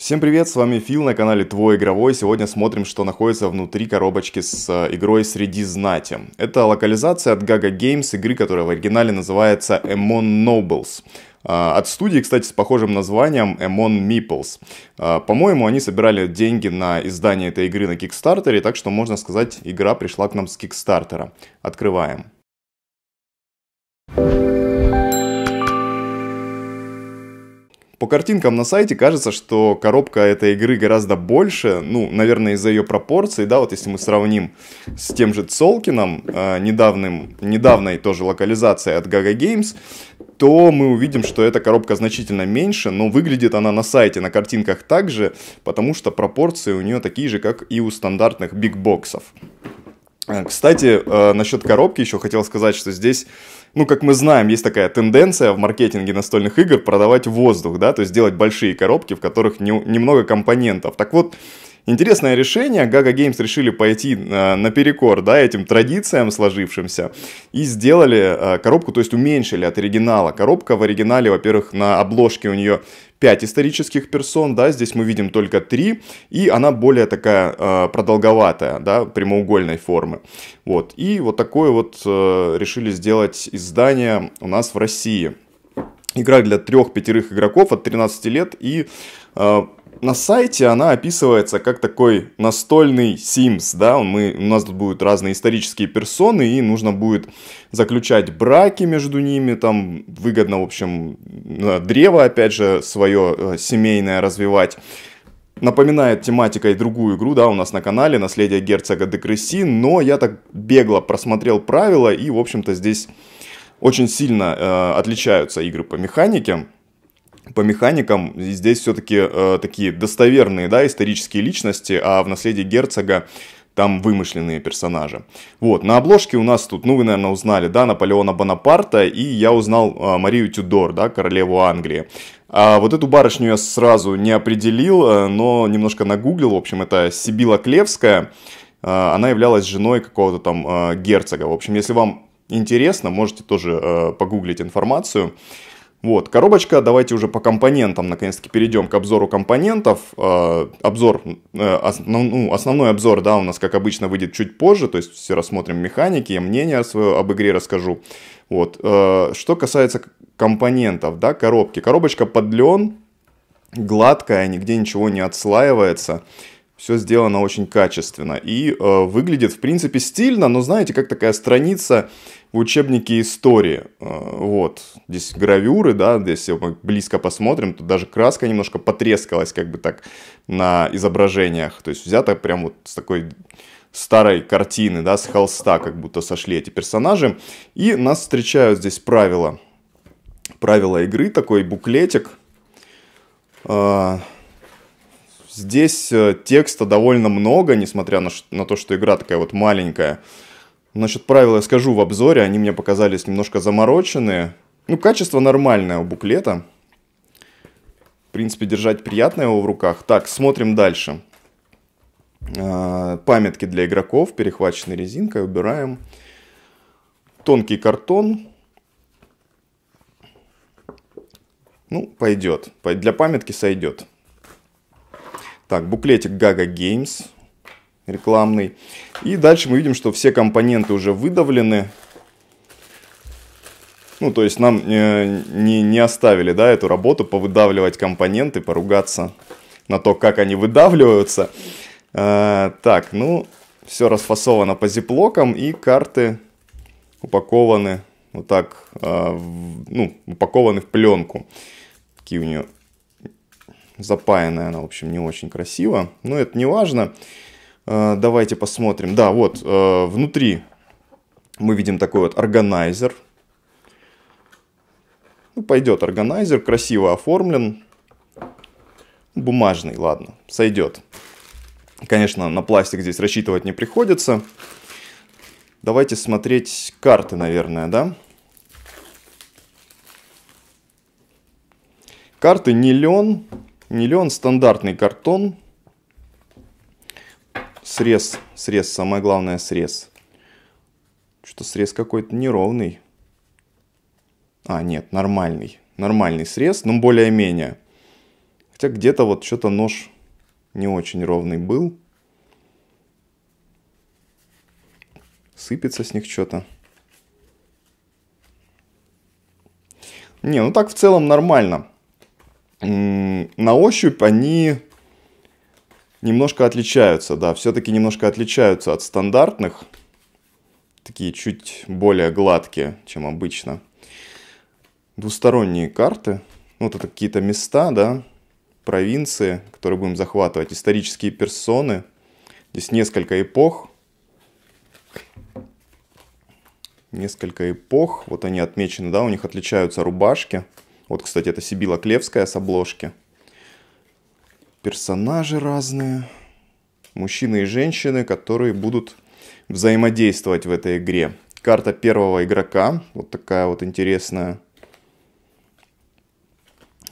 Всем привет, с вами Фил на канале Твой Игровой. Сегодня смотрим, что находится внутри коробочки с э, игрой Среди Знати. Это локализация от Gaga Games, игры, которая в оригинале называется Amon Nobles. А, от студии, кстати, с похожим названием Amon Meeples. А, по-моему, они собирали деньги на издание этой игры на Кикстартере, так что можно сказать, игра пришла к нам с Кикстартера. Открываем. По картинкам на сайте кажется, что коробка этой игры гораздо больше, ну, наверное, из-за ее пропорций, да, вот если мы сравним с тем же Цолкином, э, недавним, недавней тоже локализацией от Gaga Games, то мы увидим, что эта коробка значительно меньше, но выглядит она на сайте, на картинках также, потому что пропорции у нее такие же, как и у стандартных бигбоксов. Э, кстати, э, насчет коробки еще хотел сказать, что здесь ну, как мы знаем, есть такая тенденция в маркетинге настольных игр продавать воздух, да, то есть делать большие коробки, в которых не, немного компонентов. Так вот, Интересное решение. Gaga Games решили пойти э, наперекор да, этим традициям сложившимся и сделали э, коробку, то есть уменьшили от оригинала. Коробка в оригинале, во-первых, на обложке у нее 5 исторических персон, да, здесь мы видим только 3, и она более такая э, продолговатая, да, прямоугольной формы. Вот, и вот такое вот э, решили сделать издание у нас в России. Игра для трех-пятерых игроков от 13 лет и э, на сайте она описывается как такой настольный Sims, да, мы, у нас тут будут разные исторические персоны, и нужно будет заключать браки между ними, там выгодно, в общем, э, древо, опять же, свое э, семейное развивать. Напоминает тематикой другую игру, да, у нас на канале «Наследие герцога де Кресси», но я так бегло просмотрел правила, и, в общем-то, здесь очень сильно э, отличаются игры по механике по механикам здесь все-таки э, такие достоверные, да, исторические личности, а в наследии герцога там вымышленные персонажи. Вот, на обложке у нас тут, ну вы, наверное, узнали, да, Наполеона Бонапарта, и я узнал э, Марию Тюдор, да, королеву Англии. А вот эту барышню я сразу не определил, э, но немножко нагуглил, в общем, это Сибила Клевская, э, она являлась женой какого-то там э, герцога. В общем, если вам интересно, можете тоже э, погуглить информацию. Вот, коробочка, давайте уже по компонентам, наконец-таки перейдем к обзору компонентов. А, обзор, э, ну, ну, основной обзор, да, у нас, как обычно, выйдет чуть позже, то есть все рассмотрим механики, я мнение свое об игре расскажу. Вот, э, что касается компонентов, да, коробки. Коробочка под лен, гладкая, нигде ничего не отслаивается все сделано очень качественно и э, выглядит в принципе стильно, но знаете, как такая страница в учебнике истории. Э, вот, здесь гравюры, да, здесь мы близко посмотрим, то даже краска немножко потрескалась как бы так на изображениях. То есть взята прям вот с такой старой картины, да, с холста как будто сошли эти персонажи. И нас встречают здесь правила. Правила игры, такой буклетик. Э, здесь э, текста довольно много, несмотря на, на то, что игра такая вот маленькая. Насчет правил я скажу в обзоре, они мне показались немножко замороченные. Ну, качество нормальное у буклета. В принципе, держать приятно его в руках. Так, смотрим дальше. А, памятки для игроков, перехваченной резинкой, убираем. Тонкий картон. Ну, пойдет. Для памятки сойдет. Так, буклетик Gaga Games рекламный. И дальше мы видим, что все компоненты уже выдавлены. Ну, то есть нам э, не, не оставили, да, эту работу повыдавливать компоненты, поругаться на то, как они выдавливаются. Э, так, ну, все расфасовано по зиплокам и карты упакованы вот так, э, в, ну, упакованы в пленку. Такие у нее запаянная она, в общем, не очень красиво, но это не важно. Э, давайте посмотрим. Да, вот э, внутри мы видим такой вот органайзер. Ну, пойдет органайзер, красиво оформлен. Бумажный, ладно, сойдет. Конечно, на пластик здесь рассчитывать не приходится. Давайте смотреть карты, наверное, да? Карты не лен, не лен, стандартный картон срез, срез, самое главное срез. Что-то срез какой-то неровный. А, нет, нормальный. Нормальный срез, но более-менее. Хотя где-то вот что-то нож не очень ровный был. Сыпется с них что-то. Не, ну так в целом нормально. На ощупь они немножко отличаются, да, все-таки немножко отличаются от стандартных. Такие чуть более гладкие, чем обычно. Двусторонние карты. Ну, вот это какие-то места, да, провинции, которые будем захватывать. Исторические персоны. Здесь несколько эпох. Несколько эпох. Вот они отмечены, да, у них отличаются рубашки. Вот, кстати, это Сибила Клевская с обложки персонажи разные, мужчины и женщины, которые будут взаимодействовать в этой игре. Карта первого игрока, вот такая вот интересная.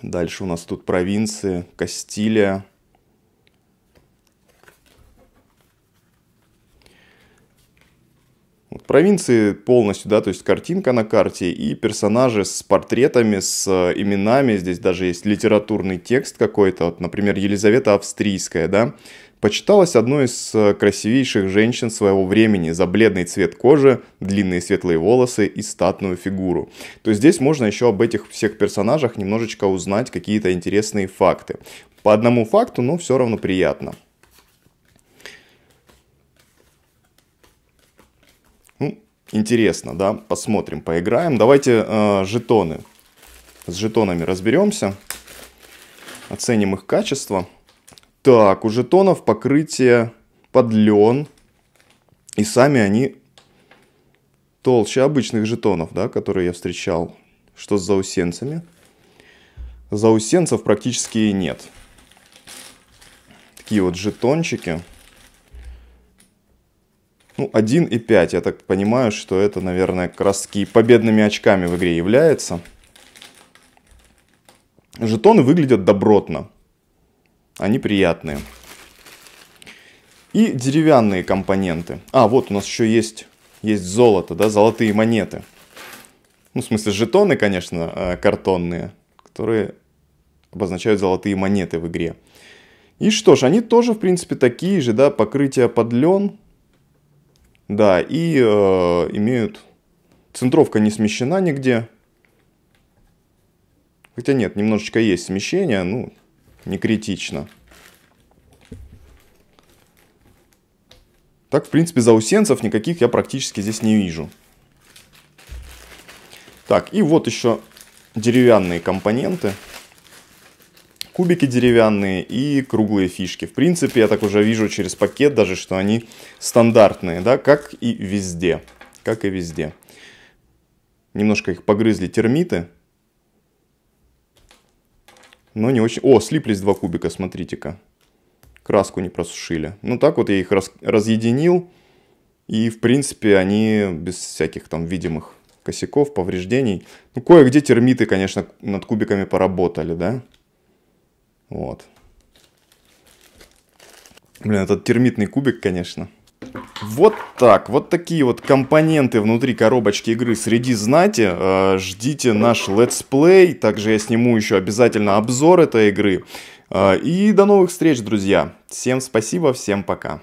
Дальше у нас тут провинции, Кастилия. провинции полностью, да, то есть картинка на карте и персонажи с портретами, с э, именами, здесь даже есть литературный текст какой-то, вот, например, Елизавета Австрийская, да, почиталась одной из э, красивейших женщин своего времени за бледный цвет кожи, длинные светлые волосы и статную фигуру. То есть здесь можно еще об этих всех персонажах немножечко узнать какие-то интересные факты. По одному факту, но все равно приятно. интересно, да, посмотрим, поиграем. Давайте э, жетоны. С жетонами разберемся, оценим их качество. Так, у жетонов покрытие под лен, и сами они толще обычных жетонов, да, которые я встречал. Что с заусенцами? Заусенцев практически нет. Такие вот жетончики. Ну, и 1,5. Я так понимаю, что это, наверное, как раз таки победными очками в игре является. Жетоны выглядят добротно. Они приятные. И деревянные компоненты. А, вот у нас еще есть, есть золото, да, золотые монеты. Ну, в смысле, жетоны, конечно, э, картонные, которые обозначают золотые монеты в игре. И что ж, они тоже, в принципе, такие же, да, покрытие под лен, да, и э, имеют... Центровка не смещена нигде. Хотя нет, немножечко есть смещение, ну, не критично. Так, в принципе, заусенцев никаких я практически здесь не вижу. Так, и вот еще деревянные компоненты кубики деревянные и круглые фишки. В принципе, я так уже вижу через пакет даже, что они стандартные, да, как и везде. Как и везде. Немножко их погрызли термиты. Но не очень... О, слиплись два кубика, смотрите-ка. Краску не просушили. Ну так вот я их раз... разъединил. И, в принципе, они без всяких там видимых косяков, повреждений. Ну, кое-где термиты, конечно, над кубиками поработали, да? Вот. Блин, этот термитный кубик, конечно. Вот так, вот такие вот компоненты внутри коробочки игры среди знати. Э, ждите наш летсплей, также я сниму еще обязательно обзор этой игры. Э, и до новых встреч, друзья. Всем спасибо, всем пока.